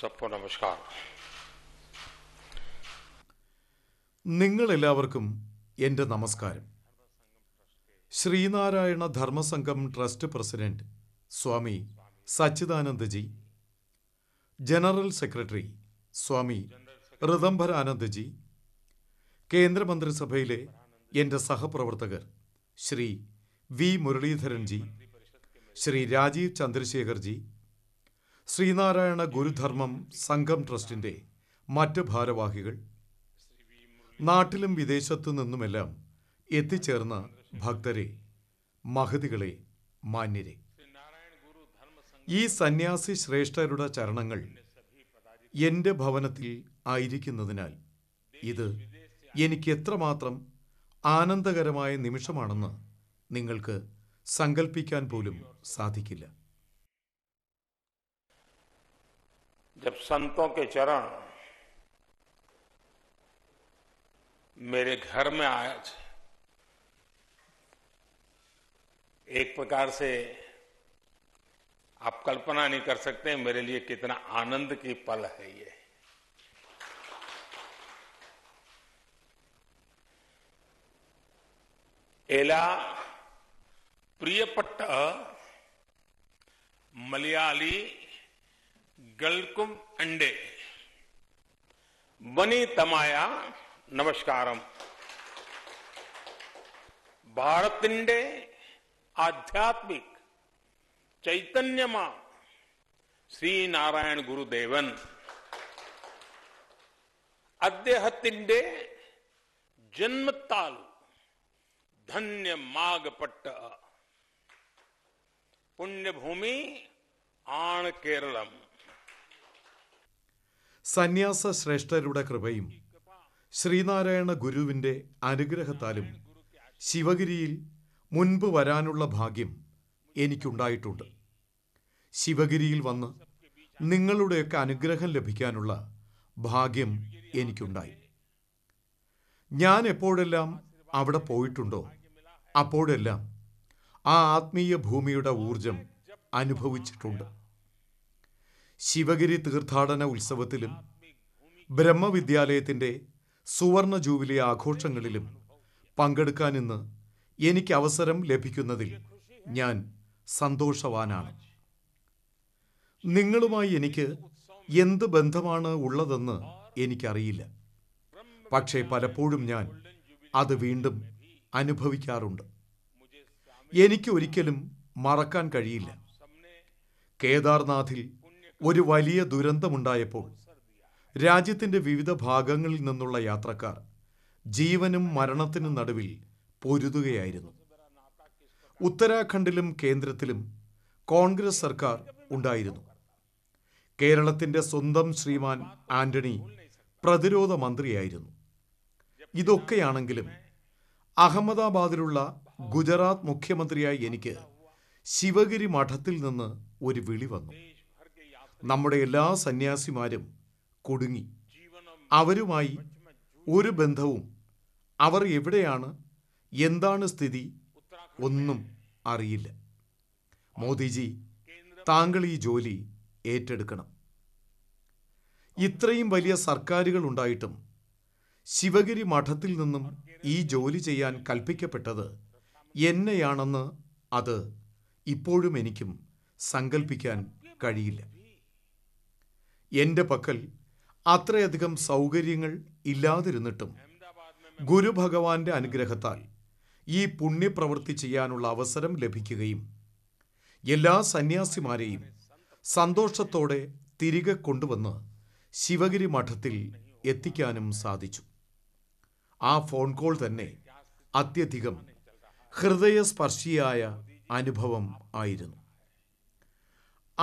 सबको नमस्कार നിങ്ങൾ എല്ലാവർക്കും എൻ്റെ നമസ്കാരം Sree Narayana Dharma Sangham trust president Swami Sachidanandaji general secretary Swami Ritambharanandaji കേന്ദ്രമന്ത്രിസഭയിലെ എൻ്റെ സഹപ്രവർത്തകർ ശ്രീ വി മുരളീധരൻജി ശ്രീ രാജീവ് ചന്ദ്രശേഖർജി ശ്രീനാരായണ ഗുരുധർമ്മം സംഘം ട്രസ്റ്റിൻ്റെ മറ്റ് ഭാരവാഹികൾ നാട്ടിലും വിദേശത്തു നിന്നുമെല്ലാം എത്തിച്ചേർന്ന ഭക്തരെ മഹതികളെ മാന്യരെ ഈ സന്യാസി ശ്രേഷ്ഠരുടെ ചരണങ്ങൾ എൻ്റെ ഭവനത്തിൽ ആയിരിക്കുന്നതിനാൽ ഇത് എനിക്ക് എത്രമാത്രം ആനന്ദകരമായ നിമിഷമാണെന്ന് നിങ്ങൾക്ക് സങ്കൽപ്പിക്കാൻ പോലും സാധിക്കില്ല जब संतों के चरण मेरे घर में थे एक प्रकार से आप कल्पना नहीं कर सकते मेरे लिए कितना आनंद की पल है ये एला प्रियपट्ट मलयाली गलकुम अंडे बनी तमाया नमस्कारम भारत आध्यात्मिक चैतन्य मां श्री नारायण गुरुदेवन अद्यहतिंडे जन्म धन्य माग पट्ट पुण्य भूमि आण केरलम സന്യാസ ശ്രേഷ്ഠരുടെ കൃപയും ശ്രീനാരായണ ഗുരുവിൻ്റെ അനുഗ്രഹത്താലും ശിവഗിരിയിൽ മുൻപ് വരാനുള്ള ഭാഗ്യം എനിക്കുണ്ടായിട്ടുണ്ട് ശിവഗിരിയിൽ വന്ന് നിങ്ങളുടെയൊക്കെ അനുഗ്രഹം ലഭിക്കാനുള്ള ഭാഗ്യം എനിക്കുണ്ടായി ഞാൻ എപ്പോഴെല്ലാം അവിടെ പോയിട്ടുണ്ടോ അപ്പോഴെല്ലാം ആ ആത്മീയ ഭൂമിയുടെ ഊർജം അനുഭവിച്ചിട്ടുണ്ട് ശിവഗിരി തീർത്ഥാടന ഉത്സവത്തിലും ബ്രഹ്മവിദ്യാലയത്തിൻ്റെ സുവർണ ജൂബിലി ആഘോഷങ്ങളിലും പങ്കെടുക്കാൻ ഇന്ന് എനിക്ക് അവസരം ലഭിക്കുന്നതിൽ ഞാൻ സന്തോഷവാനാണ് നിങ്ങളുമായി എനിക്ക് എന്ത് ബന്ധമാണ് ഉള്ളതെന്ന് എനിക്കറിയില്ല പക്ഷേ പലപ്പോഴും ഞാൻ അത് വീണ്ടും അനുഭവിക്കാറുണ്ട് എനിക്ക് ഒരിക്കലും മറക്കാൻ കഴിയില്ല കേദാർനാഥിൽ ഒരു വലിയ ദുരന്തമുണ്ടായപ്പോൾ രാജ്യത്തിൻ്റെ വിവിധ ഭാഗങ്ങളിൽ നിന്നുള്ള യാത്രക്കാർ ജീവനും മരണത്തിനും നടുവിൽ പൊരുതുകയായിരുന്നു ഉത്തരാഖണ്ഡിലും കേന്ദ്രത്തിലും കോൺഗ്രസ് സർക്കാർ ഉണ്ടായിരുന്നു കേരളത്തിൻ്റെ സ്വന്തം ശ്രീമാൻ ആന്റണി പ്രതിരോധ മന്ത്രിയായിരുന്നു ഇതൊക്കെയാണെങ്കിലും അഹമ്മദാബാദിലുള്ള ഗുജറാത്ത് മുഖ്യമന്ത്രിയായി എനിക്ക് ശിവഗിരി മഠത്തിൽ നിന്ന് ഒരു വിളി വന്നു നമ്മുടെ എല്ലാ സന്യാസിമാരും കുടുങ്ങി അവരുമായി ഒരു ബന്ധവും അവർ എവിടെയാണ് എന്താണ് സ്ഥിതി ഒന്നും അറിയില്ല മോദിജി താങ്കൾ ഈ ജോലി ഏറ്റെടുക്കണം ഇത്രയും വലിയ സർക്കാരുകൾ ഉണ്ടായിട്ടും ശിവഗിരി മഠത്തിൽ നിന്നും ഈ ജോലി ചെയ്യാൻ കൽപ്പിക്കപ്പെട്ടത് എന്നെയാണെന്ന് അത് ഇപ്പോഴും എനിക്കും സങ്കല്പിക്കാൻ കഴിയില്ല എൻ്റെ പക്കൽ അത്രയധികം സൗകര്യങ്ങൾ ഇല്ലാതിരുന്നിട്ടും ഗുരുഭഗവാന്റെ അനുഗ്രഹത്താൽ ഈ പുണ്യപ്രവൃത്തി ചെയ്യാനുള്ള അവസരം ലഭിക്കുകയും എല്ലാ സന്യാസിമാരെയും സന്തോഷത്തോടെ തിരികെ കൊണ്ടുവന്ന് ശിവഗിരി മഠത്തിൽ എത്തിക്കാനും സാധിച്ചു ആ ഫോൺ കോൾ തന്നെ അത്യധികം ഹൃദയസ്പർശിയായ അനുഭവം ആയിരുന്നു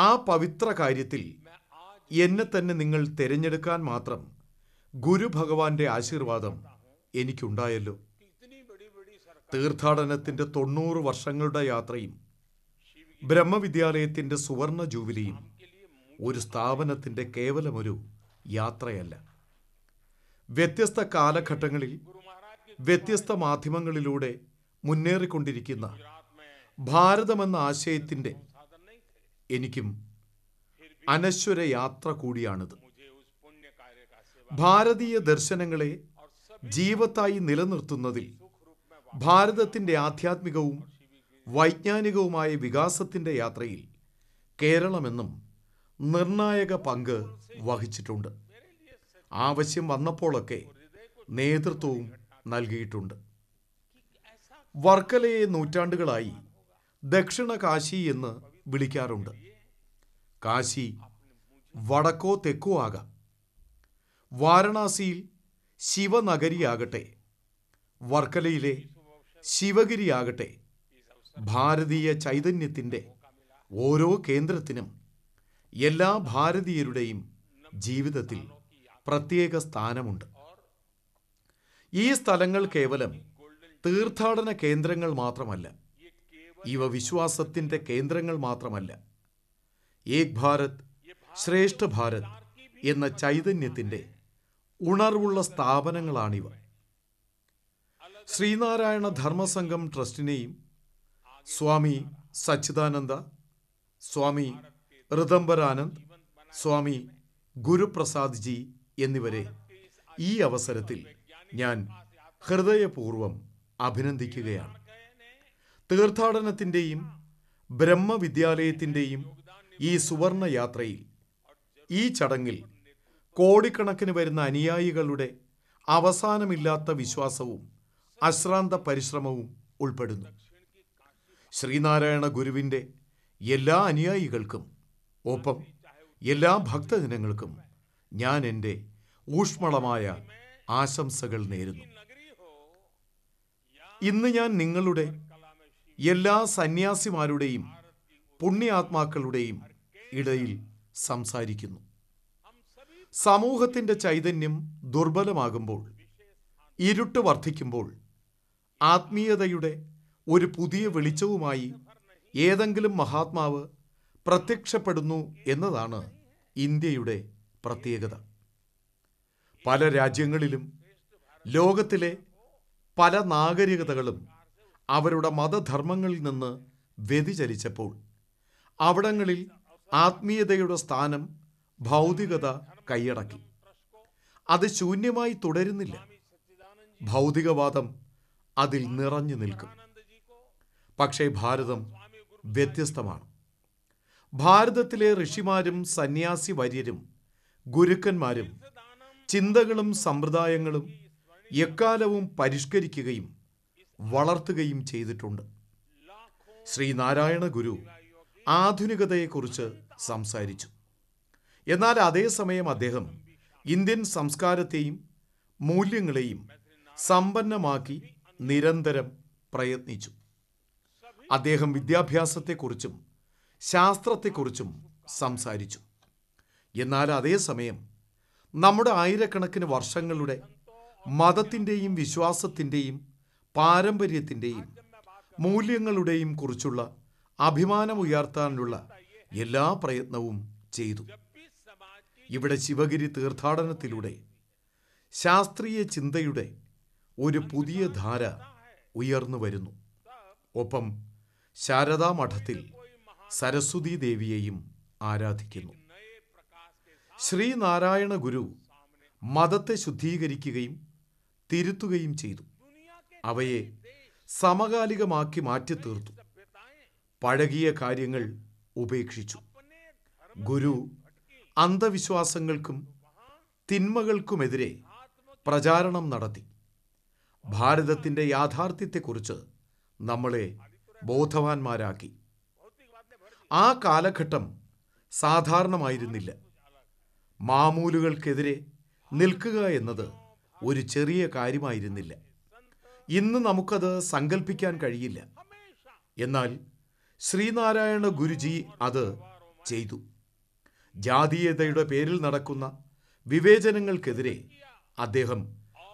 ആ പവിത്ര കാര്യത്തിൽ എന്നെ തന്നെ നിങ്ങൾ തിരഞ്ഞെടുക്കാൻ മാത്രം ഗുരു ഭഗവാന്റെ ആശീർവാദം എനിക്കുണ്ടായല്ലോ തീർത്ഥാടനത്തിന്റെ തൊണ്ണൂറ് വർഷങ്ങളുടെ യാത്രയും ബ്രഹ്മവിദ്യാലയത്തിന്റെ സുവർണ ജൂബിലിയും ഒരു സ്ഥാപനത്തിന്റെ കേവലമൊരു യാത്രയല്ല വ്യത്യസ്ത കാലഘട്ടങ്ങളിൽ വ്യത്യസ്ത മാധ്യമങ്ങളിലൂടെ മുന്നേറിക്കൊണ്ടിരിക്കുന്ന ഭാരതമെന്ന ആശയത്തിൻ്റെ എനിക്കും അനശ്വര യാത്ര കൂടിയാണിത് ഭാരതീയ ദർശനങ്ങളെ ജീവത്തായി നിലനിർത്തുന്നതിൽ ഭാരതത്തിൻ്റെ ആധ്യാത്മികവും വൈജ്ഞാനികവുമായ വികാസത്തിൻ്റെ യാത്രയിൽ കേരളമെന്നും നിർണായക പങ്ക് വഹിച്ചിട്ടുണ്ട് ആവശ്യം വന്നപ്പോഴൊക്കെ നേതൃത്വവും നൽകിയിട്ടുണ്ട് വർക്കലയെ നൂറ്റാണ്ടുകളായി ദക്ഷിണ കാശി എന്ന് വിളിക്കാറുണ്ട് കാശി വടക്കോ തെക്കോ ആകാം വാരണാസിയിൽ ശിവനഗരിയാകട്ടെ വർക്കലയിലെ ശിവഗിരിയാകട്ടെ ഭാരതീയ ചൈതന്യത്തിൻ്റെ ഓരോ കേന്ദ്രത്തിനും എല്ലാ ഭാരതീയരുടെയും ജീവിതത്തിൽ പ്രത്യേക സ്ഥാനമുണ്ട് ഈ സ്ഥലങ്ങൾ കേവലം തീർത്ഥാടന കേന്ദ്രങ്ങൾ മാത്രമല്ല ഇവ വിശ്വാസത്തിൻ്റെ കേന്ദ്രങ്ങൾ മാത്രമല്ല ഏക് ഭാരത് ശ്രേഷ്ഠ ഭാരത് എന്ന ചൈതന്യത്തിൻ്റെ ഉണർവുള്ള സ്ഥാപനങ്ങളാണിവ ശ്രീനാരായണ ധർമ്മസംഘം ട്രസ്റ്റിനെയും സ്വാമി സച്ചിദാനന്ദ സ്വാമി ഋതംബരാനന്ദ് സ്വാമി ഗുരുപ്രസാദ് ജി എന്നിവരെ ഈ അവസരത്തിൽ ഞാൻ ഹൃദയപൂർവം അഭിനന്ദിക്കുകയാണ് തീർത്ഥാടനത്തിൻ്റെയും ബ്രഹ്മവിദ്യാലയത്തിൻ്റെയും ഈ സുവർണ യാത്രയിൽ ഈ ചടങ്ങിൽ കോടിക്കണക്കിന് വരുന്ന അനുയായികളുടെ അവസാനമില്ലാത്ത വിശ്വാസവും അശ്രാന്ത പരിശ്രമവും ഉൾപ്പെടുന്നു ശ്രീനാരായണ ഗുരുവിൻ്റെ എല്ലാ അനുയായികൾക്കും ഒപ്പം എല്ലാ ഭക്തജനങ്ങൾക്കും ഞാൻ എൻ്റെ ഊഷ്മളമായ ആശംസകൾ നേരുന്നു ഇന്ന് ഞാൻ നിങ്ങളുടെ എല്ലാ സന്യാസിമാരുടെയും പുണ്യാത്മാക്കളുടെയും ഇടയിൽ സംസാരിക്കുന്നു സമൂഹത്തിൻ്റെ ചൈതന്യം ദുർബലമാകുമ്പോൾ ഇരുട്ട് വർദ്ധിക്കുമ്പോൾ ആത്മീയതയുടെ ഒരു പുതിയ വെളിച്ചവുമായി ഏതെങ്കിലും മഹാത്മാവ് പ്രത്യക്ഷപ്പെടുന്നു എന്നതാണ് ഇന്ത്യയുടെ പ്രത്യേകത പല രാജ്യങ്ങളിലും ലോകത്തിലെ പല നാഗരികതകളും അവരുടെ മതധർമ്മങ്ങളിൽ നിന്ന് വ്യതിചലിച്ചപ്പോൾ അവിടങ്ങളിൽ ആത്മീയതയുടെ സ്ഥാനം ഭൗതികത കൈയടക്കി അത് ശൂന്യമായി തുടരുന്നില്ല ഭൗതികവാദം അതിൽ നിറഞ്ഞു നിൽക്കും പക്ഷേ ഭാരതം വ്യത്യസ്തമാണ് ഭാരതത്തിലെ ഋഷിമാരും സന്യാസി വര്യരും ഗുരുക്കന്മാരും ചിന്തകളും സമ്പ്രദായങ്ങളും എക്കാലവും പരിഷ്കരിക്കുകയും വളർത്തുകയും ചെയ്തിട്ടുണ്ട് ശ്രീനാരായണ ഗുരു ആധുനികതയെക്കുറിച്ച് സംസാരിച്ചു എന്നാൽ അതേസമയം അദ്ദേഹം ഇന്ത്യൻ സംസ്കാരത്തെയും മൂല്യങ്ങളെയും സമ്പന്നമാക്കി നിരന്തരം പ്രയത്നിച്ചു അദ്ദേഹം വിദ്യാഭ്യാസത്തെക്കുറിച്ചും ശാസ്ത്രത്തെക്കുറിച്ചും സംസാരിച്ചു എന്നാൽ അതേസമയം നമ്മുടെ ആയിരക്കണക്കിന് വർഷങ്ങളുടെ മതത്തിൻ്റെയും വിശ്വാസത്തിൻ്റെയും പാരമ്പര്യത്തിൻ്റെയും മൂല്യങ്ങളുടെയും കുറിച്ചുള്ള അഭിമാനമുയർത്താനുള്ള എല്ലാ പ്രയത്നവും ചെയ്തു ഇവിടെ ശിവഗിരി തീർത്ഥാടനത്തിലൂടെ ശാസ്ത്രീയ ചിന്തയുടെ ഒരു പുതിയ ധാര ഉയർന്നു വരുന്നു ഒപ്പം ശാരദാ മഠത്തിൽ സരസ്വതി ദേവിയെയും ആരാധിക്കുന്നു ശ്രീനാരായണ ഗുരു മതത്തെ ശുദ്ധീകരിക്കുകയും തിരുത്തുകയും ചെയ്തു അവയെ സമകാലികമാക്കി മാറ്റിത്തീർത്തു പഴകിയ കാര്യങ്ങൾ ഉപേക്ഷിച്ചു ഗുരു അന്ധവിശ്വാസങ്ങൾക്കും തിന്മകൾക്കുമെതിരെ പ്രചാരണം നടത്തി ഭാരതത്തിൻ്റെ യാഥാർത്ഥ്യത്തെക്കുറിച്ച് നമ്മളെ ബോധവാന്മാരാക്കി ആ കാലഘട്ടം സാധാരണമായിരുന്നില്ല മാമൂലുകൾക്കെതിരെ നിൽക്കുക എന്നത് ഒരു ചെറിയ കാര്യമായിരുന്നില്ല ഇന്ന് നമുക്കത് സങ്കല്പിക്കാൻ കഴിയില്ല എന്നാൽ ശ്രീനാരായണ ഗുരുജി അത് ചെയ്തു ജാതീയതയുടെ പേരിൽ നടക്കുന്ന വിവേചനങ്ങൾക്കെതിരെ അദ്ദേഹം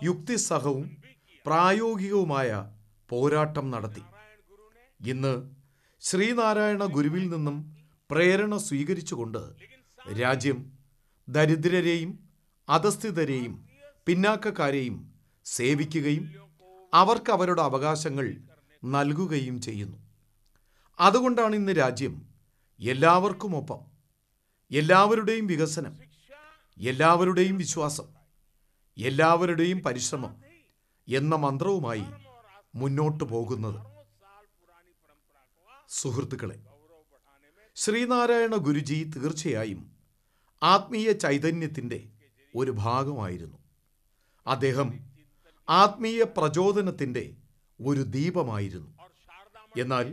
യുക്തിസഹവും പ്രായോഗികവുമായ പോരാട്ടം നടത്തി ഇന്ന് ശ്രീനാരായണ ഗുരുവിൽ നിന്നും പ്രേരണ സ്വീകരിച്ചുകൊണ്ട് രാജ്യം ദരിദ്രരെയും അധസ്ഥിതരെയും പിന്നാക്കക്കാരെയും സേവിക്കുകയും അവർക്ക് അവരുടെ അവകാശങ്ങൾ നൽകുകയും ചെയ്യുന്നു അതുകൊണ്ടാണ് ഇന്ന് രാജ്യം എല്ലാവർക്കുമൊപ്പം എല്ലാവരുടെയും വികസനം എല്ലാവരുടെയും വിശ്വാസം എല്ലാവരുടെയും പരിശ്രമം എന്ന മന്ത്രവുമായി മുന്നോട്ട് പോകുന്നത് സുഹൃത്തുക്കളെ ശ്രീനാരായണ ഗുരുജി തീർച്ചയായും ആത്മീയ ചൈതന്യത്തിൻ്റെ ഒരു ഭാഗമായിരുന്നു അദ്ദേഹം ആത്മീയ പ്രചോദനത്തിൻ്റെ ഒരു ദീപമായിരുന്നു എന്നാൽ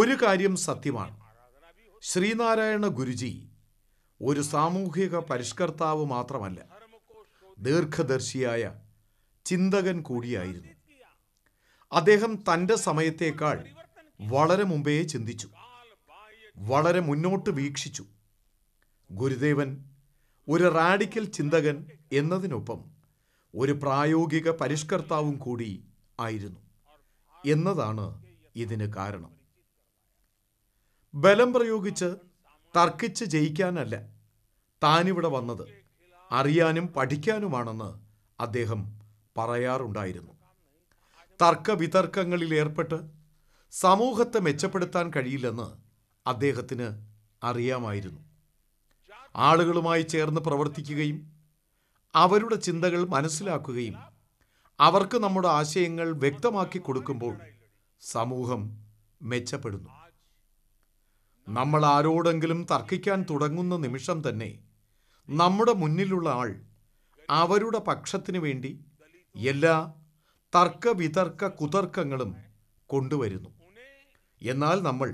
ഒരു കാര്യം സത്യമാണ് ശ്രീനാരായണ ഗുരുജി ഒരു സാമൂഹിക പരിഷ്കർത്താവ് മാത്രമല്ല ദീർഘദർശിയായ ചിന്തകൻ കൂടിയായിരുന്നു അദ്ദേഹം തൻ്റെ സമയത്തേക്കാൾ വളരെ മുമ്പേ ചിന്തിച്ചു വളരെ മുന്നോട്ട് വീക്ഷിച്ചു ഗുരുദേവൻ ഒരു റാഡിക്കൽ ചിന്തകൻ എന്നതിനൊപ്പം ഒരു പ്രായോഗിക പരിഷ്കർത്താവും കൂടി ആയിരുന്നു എന്നതാണ് ഇതിന് കാരണം ബലം പ്രയോഗിച്ച് തർക്കിച്ച് ജയിക്കാനല്ല താനിവിടെ വന്നത് അറിയാനും പഠിക്കാനുമാണെന്ന് അദ്ദേഹം പറയാറുണ്ടായിരുന്നു തർക്ക വിതർക്കങ്ങളിൽ ഏർപ്പെട്ട് സമൂഹത്തെ മെച്ചപ്പെടുത്താൻ കഴിയില്ലെന്ന് അദ്ദേഹത്തിന് അറിയാമായിരുന്നു ആളുകളുമായി ചേർന്ന് പ്രവർത്തിക്കുകയും അവരുടെ ചിന്തകൾ മനസ്സിലാക്കുകയും അവർക്ക് നമ്മുടെ ആശയങ്ങൾ വ്യക്തമാക്കി കൊടുക്കുമ്പോൾ സമൂഹം മെച്ചപ്പെടുന്നു നമ്മൾ ആരോടെങ്കിലും തർക്കിക്കാൻ തുടങ്ങുന്ന നിമിഷം തന്നെ നമ്മുടെ മുന്നിലുള്ള ആൾ അവരുടെ പക്ഷത്തിനു വേണ്ടി എല്ലാ തർക്ക വിതർക്ക കുതർക്കങ്ങളും കൊണ്ടുവരുന്നു എന്നാൽ നമ്മൾ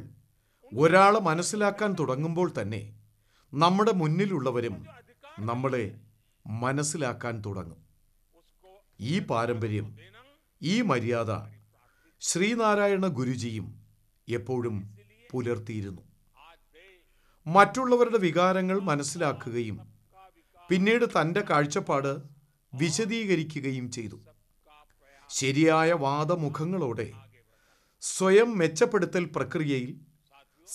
ഒരാളെ മനസ്സിലാക്കാൻ തുടങ്ങുമ്പോൾ തന്നെ നമ്മുടെ മുന്നിലുള്ളവരും നമ്മളെ മനസ്സിലാക്കാൻ തുടങ്ങും ഈ പാരമ്പര്യം ഈ മര്യാദ ശ്രീനാരായണ ഗുരുജിയും എപ്പോഴും പുലർത്തിയിരുന്നു മറ്റുള്ളവരുടെ വികാരങ്ങൾ മനസ്സിലാക്കുകയും പിന്നീട് തൻ്റെ കാഴ്ചപ്പാട് വിശദീകരിക്കുകയും ചെയ്തു ശരിയായ വാദമുഖങ്ങളോടെ സ്വയം മെച്ചപ്പെടുത്തൽ പ്രക്രിയയിൽ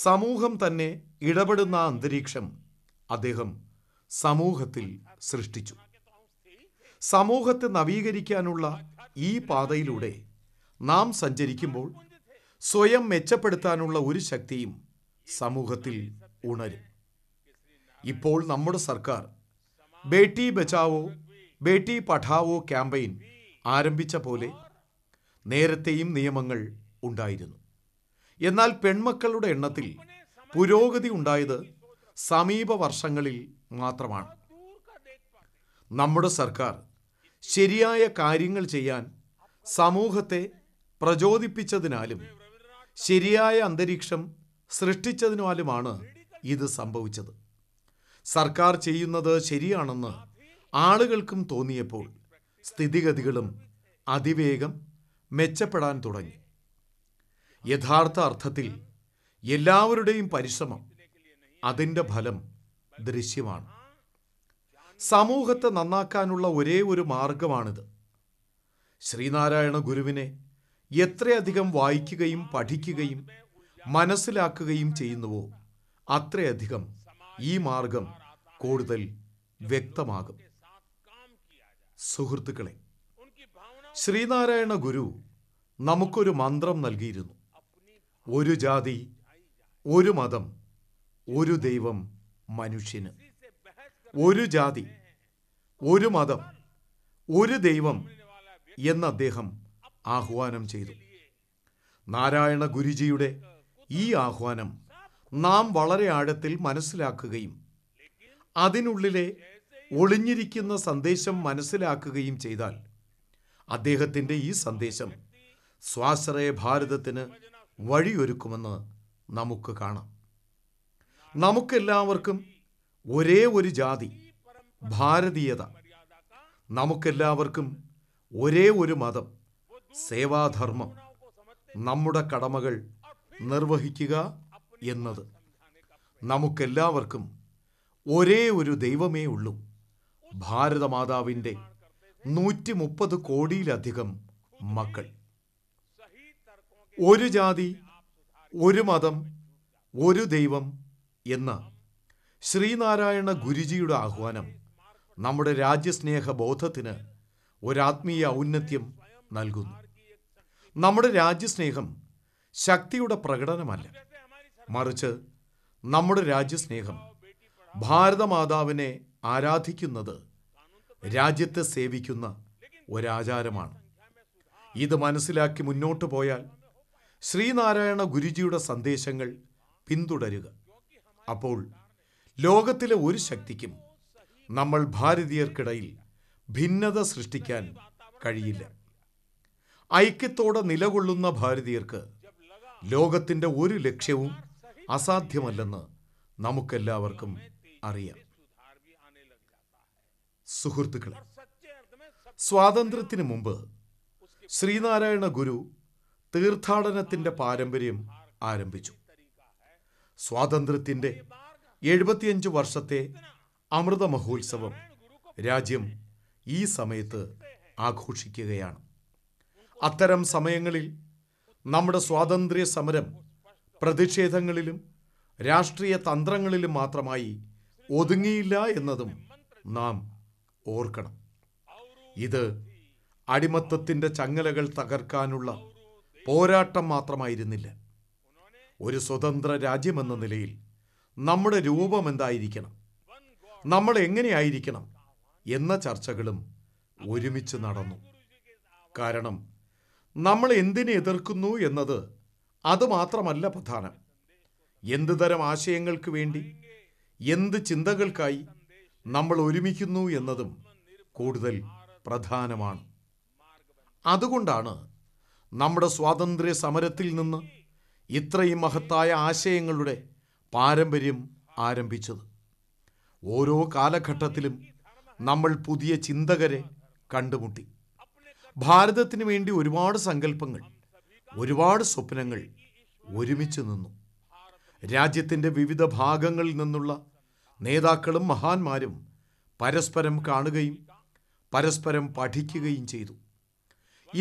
സമൂഹം തന്നെ ഇടപെടുന്ന അന്തരീക്ഷം അദ്ദേഹം സമൂഹത്തിൽ സൃഷ്ടിച്ചു സമൂഹത്തെ നവീകരിക്കാനുള്ള ഈ പാതയിലൂടെ നാം സഞ്ചരിക്കുമ്പോൾ സ്വയം മെച്ചപ്പെടുത്താനുള്ള ഒരു ശക്തിയും സമൂഹത്തിൽ ഉണരും ഇപ്പോൾ നമ്മുടെ സർക്കാർ ബേട്ടി ബച്ചാവോ ബേട്ടി പഠാവോ ക്യാമ്പയിൻ ആരംഭിച്ച പോലെ നേരത്തെയും നിയമങ്ങൾ ഉണ്ടായിരുന്നു എന്നാൽ പെൺമക്കളുടെ എണ്ണത്തിൽ പുരോഗതി ഉണ്ടായത് സമീപ വർഷങ്ങളിൽ മാത്രമാണ് നമ്മുടെ സർക്കാർ ശരിയായ കാര്യങ്ങൾ ചെയ്യാൻ സമൂഹത്തെ പ്രചോദിപ്പിച്ചതിനാലും ശരിയായ അന്തരീക്ഷം സൃഷ്ടിച്ചതിനാലുമാണ് ഇത് സംഭവിച്ചത് സർക്കാർ ചെയ്യുന്നത് ശരിയാണെന്ന് ആളുകൾക്കും തോന്നിയപ്പോൾ സ്ഥിതിഗതികളും അതിവേഗം മെച്ചപ്പെടാൻ തുടങ്ങി യഥാർത്ഥ അർത്ഥത്തിൽ എല്ലാവരുടെയും പരിശ്രമം അതിൻ്റെ ഫലം ദൃശ്യമാണ് സമൂഹത്തെ നന്നാക്കാനുള്ള ഒരേ ഒരു മാർഗമാണിത് ശ്രീനാരായണ ഗുരുവിനെ എത്രയധികം വായിക്കുകയും പഠിക്കുകയും മനസ്സിലാക്കുകയും ചെയ്യുന്നുവോ അത്രയധികം ഈ മാർഗം കൂടുതൽ വ്യക്തമാകും സുഹൃത്തുക്കളെ ശ്രീനാരായണ ഗുരു നമുക്കൊരു മന്ത്രം നൽകിയിരുന്നു ഒരു ജാതി ഒരു മതം ഒരു ദൈവം മനുഷ്യന് ഒരു ജാതി ഒരു മതം ഒരു ദൈവം എന്ന് അദ്ദേഹം ആഹ്വാനം ചെയ്തു നാരായണ ഗുരുജിയുടെ ഈ ആഹ്വാനം നാം വളരെ ആഴത്തിൽ മനസ്സിലാക്കുകയും അതിനുള്ളിലെ ഒളിഞ്ഞിരിക്കുന്ന സന്ദേശം മനസ്സിലാക്കുകയും ചെയ്താൽ അദ്ദേഹത്തിൻ്റെ ഈ സന്ദേശം സ്വാശ്രയ ഭാരതത്തിന് വഴിയൊരുക്കുമെന്ന് നമുക്ക് കാണാം നമുക്കെല്ലാവർക്കും ഒരേ ഒരു ജാതി ഭാരതീയത നമുക്കെല്ലാവർക്കും ഒരേ ഒരു മതം സേവാധർമ്മം നമ്മുടെ കടമകൾ നിർവഹിക്കുക എന്നത് നമുക്കെല്ലാവർക്കും ഒരേ ഒരു ദൈവമേ ഉള്ളൂ ഭാരതമാതാവിൻ്റെ നൂറ്റി മുപ്പത് കോടിയിലധികം മക്കൾ ഒരു ജാതി ഒരു മതം ഒരു ദൈവം എന്ന ശ്രീനാരായണ ഗുരുജിയുടെ ആഹ്വാനം നമ്മുടെ രാജ്യസ്നേഹ ബോധത്തിന് ഒരാത്മീയ ഔന്നത്യം നൽകുന്നു നമ്മുടെ രാജ്യസ്നേഹം ശക്തിയുടെ പ്രകടനമല്ല മറിച്ച് നമ്മുടെ രാജ്യസ്നേഹം ഭാരതമാതാവിനെ ആരാധിക്കുന്നത് രാജ്യത്തെ സേവിക്കുന്ന ഒരാചാരമാണ് ഇത് മനസ്സിലാക്കി മുന്നോട്ട് പോയാൽ ശ്രീനാരായണ ഗുരുജിയുടെ സന്ദേശങ്ങൾ പിന്തുടരുക അപ്പോൾ ലോകത്തിലെ ഒരു ശക്തിക്കും നമ്മൾ ഭാരതീയർക്കിടയിൽ ഭിന്നത സൃഷ്ടിക്കാൻ കഴിയില്ല ഐക്യത്തോടെ നിലകൊള്ളുന്ന ഭാരതീയർക്ക് ലോകത്തിൻ്റെ ഒരു ലക്ഷ്യവും അസാധ്യമല്ലെന്ന് നമുക്കെല്ലാവർക്കും അറിയാം സുഹൃത്തുക്കളെ സ്വാതന്ത്ര്യത്തിന് മുമ്പ് ശ്രീനാരായണ ഗുരു തീർത്ഥാടനത്തിന്റെ പാരമ്പര്യം ആരംഭിച്ചു സ്വാതന്ത്ര്യത്തിന്റെ എഴുപത്തിയഞ്ച് വർഷത്തെ അമൃത മഹോത്സവം രാജ്യം ഈ സമയത്ത് ആഘോഷിക്കുകയാണ് അത്തരം സമയങ്ങളിൽ നമ്മുടെ സ്വാതന്ത്ര്യ സമരം പ്രതിഷേധങ്ങളിലും രാഷ്ട്രീയ തന്ത്രങ്ങളിലും മാത്രമായി ഒതുങ്ങിയില്ല എന്നതും നാം ഓർക്കണം ഇത് അടിമത്തത്തിൻ്റെ ചങ്ങലകൾ തകർക്കാനുള്ള പോരാട്ടം മാത്രമായിരുന്നില്ല ഒരു സ്വതന്ത്ര രാജ്യമെന്ന നിലയിൽ നമ്മുടെ രൂപം എന്തായിരിക്കണം നമ്മൾ എങ്ങനെയായിരിക്കണം എന്ന ചർച്ചകളും ഒരുമിച്ച് നടന്നു കാരണം നമ്മൾ എന്തിനെ എതിർക്കുന്നു എന്നത് അതുമാത്രമല്ല പ്രധാനം എന്ത് തരം ആശയങ്ങൾക്ക് വേണ്ടി എന്ത് ചിന്തകൾക്കായി നമ്മൾ ഒരുമിക്കുന്നു എന്നതും കൂടുതൽ പ്രധാനമാണ് അതുകൊണ്ടാണ് നമ്മുടെ സ്വാതന്ത്ര്യ സമരത്തിൽ നിന്ന് ഇത്രയും മഹത്തായ ആശയങ്ങളുടെ പാരമ്പര്യം ആരംഭിച്ചത് ഓരോ കാലഘട്ടത്തിലും നമ്മൾ പുതിയ ചിന്തകരെ കണ്ടുമുട്ടി ഭാരതത്തിന് വേണ്ടി ഒരുപാട് സങ്കല്പങ്ങൾ ഒരുപാട് സ്വപ്നങ്ങൾ ഒരുമിച്ച് നിന്നു രാജ്യത്തിൻ്റെ വിവിധ ഭാഗങ്ങളിൽ നിന്നുള്ള നേതാക്കളും മഹാന്മാരും പരസ്പരം കാണുകയും പരസ്പരം പഠിക്കുകയും ചെയ്തു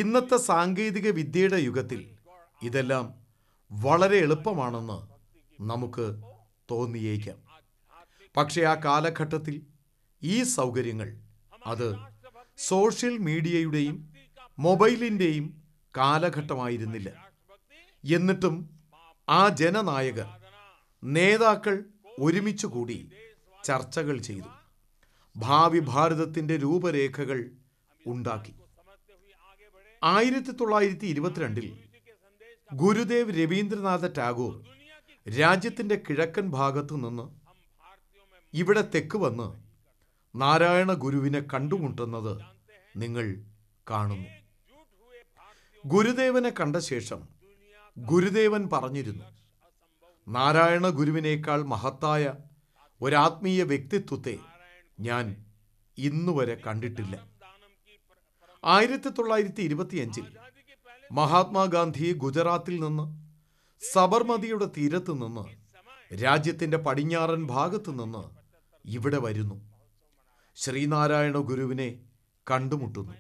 ഇന്നത്തെ സാങ്കേതിക വിദ്യയുടെ യുഗത്തിൽ ഇതെല്ലാം വളരെ എളുപ്പമാണെന്ന് നമുക്ക് തോന്നിയേക്കാം പക്ഷേ ആ കാലഘട്ടത്തിൽ ഈ സൗകര്യങ്ങൾ അത് സോഷ്യൽ മീഡിയയുടെയും മൊബൈലിൻ്റെയും കാലഘട്ടമായിരുന്നില്ല എന്നിട്ടും ആ ജനനായകർ നേതാക്കൾ ഒരുമിച്ച് കൂടി ചർച്ചകൾ ചെയ്തു ഭാവി ഭാരതത്തിൻ്റെ രൂപരേഖകൾ ഉണ്ടാക്കി ആയിരത്തി തൊള്ളായിരത്തി ഇരുപത്തിരണ്ടിൽ ഗുരുദേവ് രവീന്ദ്രനാഥ ടാഗോർ രാജ്യത്തിൻ്റെ കിഴക്കൻ ഭാഗത്തു നിന്ന് ഇവിടെ തെക്ക് വന്ന് നാരായണ ഗുരുവിനെ കണ്ടുമുട്ടുന്നത് നിങ്ങൾ കാണുന്നു ഗുരുദേവനെ കണ്ട ശേഷം ഗുരുദേവൻ പറഞ്ഞിരുന്നു നാരായണ ഗുരുവിനേക്കാൾ മഹത്തായ ഒരാത്മീയ വ്യക്തിത്വത്തെ ഞാൻ ഇന്നുവരെ കണ്ടിട്ടില്ല ആയിരത്തി തൊള്ളായിരത്തി ഇരുപത്തിയഞ്ചിൽ മഹാത്മാഗാന്ധി ഗുജറാത്തിൽ നിന്ന് സബർമതിയുടെ തീരത്ത് നിന്ന് രാജ്യത്തിൻ്റെ പടിഞ്ഞാറൻ ഭാഗത്ത് നിന്ന് ഇവിടെ വരുന്നു ശ്രീനാരായണ ഗുരുവിനെ കണ്ടുമുട്ടുന്നു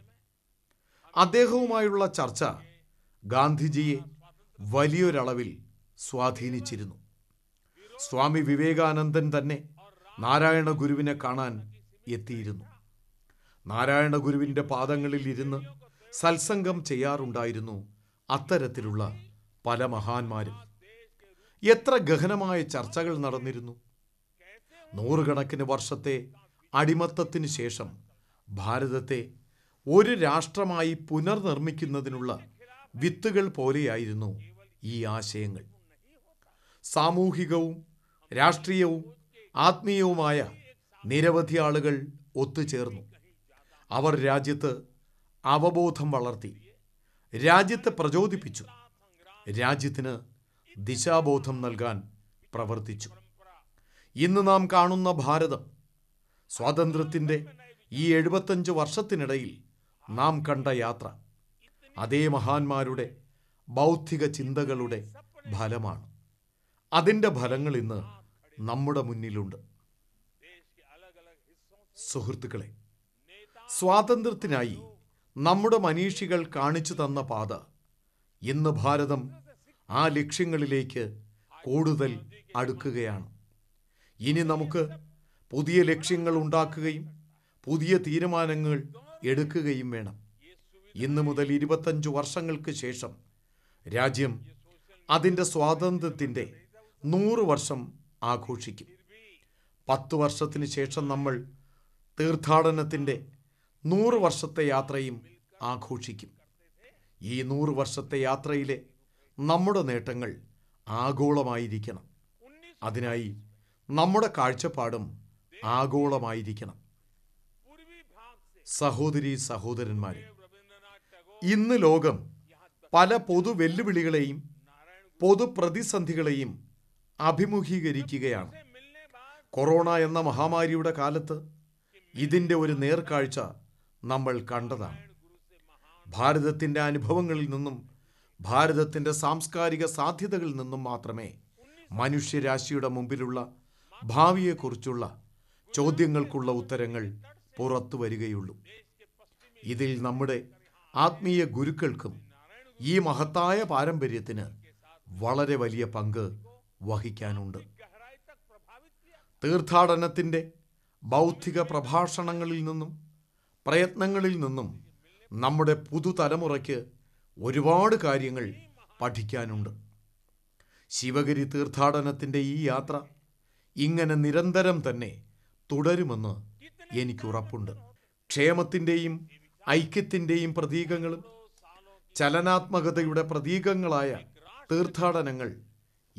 അദ്ദേഹവുമായുള്ള ചർച്ച ഗാന്ധിജിയെ വലിയൊരളവിൽ സ്വാധീനിച്ചിരുന്നു സ്വാമി വിവേകാനന്ദൻ തന്നെ നാരായണ ഗുരുവിനെ കാണാൻ എത്തിയിരുന്നു നാരായണ ഗുരുവിൻ്റെ പാദങ്ങളിൽ ഇരുന്ന് സത്സംഗം ചെയ്യാറുണ്ടായിരുന്നു അത്തരത്തിലുള്ള പല മഹാന്മാരും എത്ര ഗഹനമായ ചർച്ചകൾ നടന്നിരുന്നു നൂറുകണക്കിന് വർഷത്തെ അടിമത്തത്തിന് ശേഷം ഭാരതത്തെ ഒരു രാഷ്ട്രമായി പുനർനിർമ്മിക്കുന്നതിനുള്ള വിത്തുകൾ പോലെയായിരുന്നു ഈ ആശയങ്ങൾ സാമൂഹികവും രാഷ്ട്രീയവും ആത്മീയവുമായ നിരവധി ആളുകൾ ഒത്തുചേർന്നു അവർ രാജ്യത്ത് അവബോധം വളർത്തി രാജ്യത്തെ പ്രചോദിപ്പിച്ചു രാജ്യത്തിന് ദിശാബോധം നൽകാൻ പ്രവർത്തിച്ചു ഇന്ന് നാം കാണുന്ന ഭാരതം സ്വാതന്ത്ര്യത്തിൻ്റെ ഈ എഴുപത്തഞ്ച് വർഷത്തിനിടയിൽ നാം കണ്ട യാത്ര അതേ മഹാന്മാരുടെ ബൗദ്ധിക ചിന്തകളുടെ ഫലമാണ് അതിൻ്റെ ഫലങ്ങൾ ഇന്ന് നമ്മുടെ മുന്നിലുണ്ട് സുഹൃത്തുക്കളെ സ്വാതന്ത്ര്യത്തിനായി നമ്മുടെ മനീഷികൾ കാണിച്ചു തന്ന പാത ഇന്ന് ഭാരതം ആ ലക്ഷ്യങ്ങളിലേക്ക് കൂടുതൽ അടുക്കുകയാണ് ഇനി നമുക്ക് പുതിയ ലക്ഷ്യങ്ങൾ ഉണ്ടാക്കുകയും പുതിയ തീരുമാനങ്ങൾ എടുക്കുകയും വേണം ഇന്ന് മുതൽ ഇരുപത്തഞ്ച് വർഷങ്ങൾക്ക് ശേഷം രാജ്യം അതിൻ്റെ സ്വാതന്ത്ര്യത്തിൻ്റെ നൂറ് വർഷം ആഘോഷിക്കും പത്തു വർഷത്തിന് ശേഷം നമ്മൾ തീർത്ഥാടനത്തിൻ്റെ നൂറ് വർഷത്തെ യാത്രയും ആഘോഷിക്കും ഈ നൂറ് വർഷത്തെ യാത്രയിലെ നമ്മുടെ നേട്ടങ്ങൾ ആഗോളമായിരിക്കണം അതിനായി നമ്മുടെ കാഴ്ചപ്പാടും ആഗോളമായിരിക്കണം സഹോദരി സഹോദരന്മാരെ ഇന്ന് ലോകം പല പൊതു വെല്ലുവിളികളെയും പൊതു പ്രതിസന്ധികളെയും അഭിമുഖീകരിക്കുകയാണ് കൊറോണ എന്ന മഹാമാരിയുടെ കാലത്ത് ഇതിൻ്റെ ഒരു നേർക്കാഴ്ച നമ്മൾ കണ്ടതാണ് ഭാരതത്തിൻ്റെ അനുഭവങ്ങളിൽ നിന്നും ഭാരതത്തിൻ്റെ സാംസ്കാരിക സാധ്യതകളിൽ നിന്നും മാത്രമേ മനുഷ്യരാശിയുടെ മുമ്പിലുള്ള ഭാവിയെക്കുറിച്ചുള്ള ചോദ്യങ്ങൾക്കുള്ള ഉത്തരങ്ങൾ പുറത്തു വരികയുള്ളൂ ഇതിൽ നമ്മുടെ ആത്മീയ ഗുരുക്കൾക്കും ഈ മഹത്തായ പാരമ്പര്യത്തിന് വളരെ വലിയ പങ്ക് വഹിക്കാനുണ്ട് തീർത്ഥാടനത്തിൻ്റെ ബൗദ്ധിക പ്രഭാഷണങ്ങളിൽ നിന്നും പ്രയത്നങ്ങളിൽ നിന്നും നമ്മുടെ പുതുതലമുറയ്ക്ക് ഒരുപാട് കാര്യങ്ങൾ പഠിക്കാനുണ്ട് ശിവഗിരി തീർത്ഥാടനത്തിൻ്റെ ഈ യാത്ര ഇങ്ങനെ നിരന്തരം തന്നെ തുടരുമെന്ന് എനിക്ക് ഉറപ്പുണ്ട് ക്ഷേമത്തിൻ്റെയും ഐക്യത്തിൻ്റെയും പ്രതീകങ്ങളും ചലനാത്മകതയുടെ പ്രതീകങ്ങളായ തീർത്ഥാടനങ്ങൾ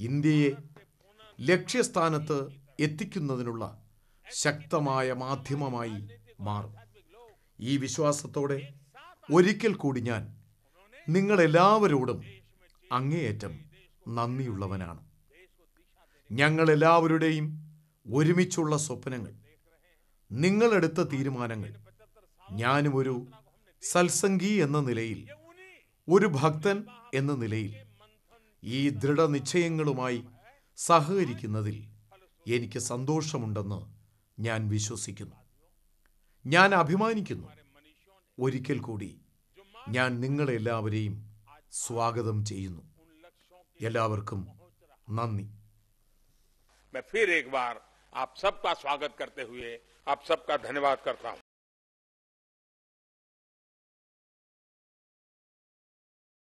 ഇന്ത്യയെ ലക്ഷ്യസ്ഥാനത്ത് എത്തിക്കുന്നതിനുള്ള ശക്തമായ മാധ്യമമായി മാറും ഈ വിശ്വാസത്തോടെ ഒരിക്കൽ കൂടി ഞാൻ നിങ്ങളെല്ലാവരോടും അങ്ങേയറ്റം നന്ദിയുള്ളവനാണ് ഞങ്ങളെല്ലാവരുടെയും ഒരുമിച്ചുള്ള സ്വപ്നങ്ങൾ നിങ്ങളെടുത്ത തീരുമാനങ്ങൾ ഞാനും ഒരു സത്സംഗി എന്ന നിലയിൽ ഒരു ഭക്തൻ എന്ന നിലയിൽ ഈ ദൃഢനിശ്ചയങ്ങളുമായി സഹകരിക്കുന്നതിൽ എനിക്ക് സന്തോഷമുണ്ടെന്ന് ഞാൻ വിശ്വസിക്കുന്നു ഞാൻ അഭിമാനിക്കുന്നു ഒരിക്കൽ കൂടി ഞാൻ നിങ്ങളെല്ലാവരെയും സ്വാഗതം ചെയ്യുന്നു എല്ലാവർക്കും നന്ദി मैं फिर एक बार आप सबका स्वागत करते हुए आप सबका धन्यवाद करता हूं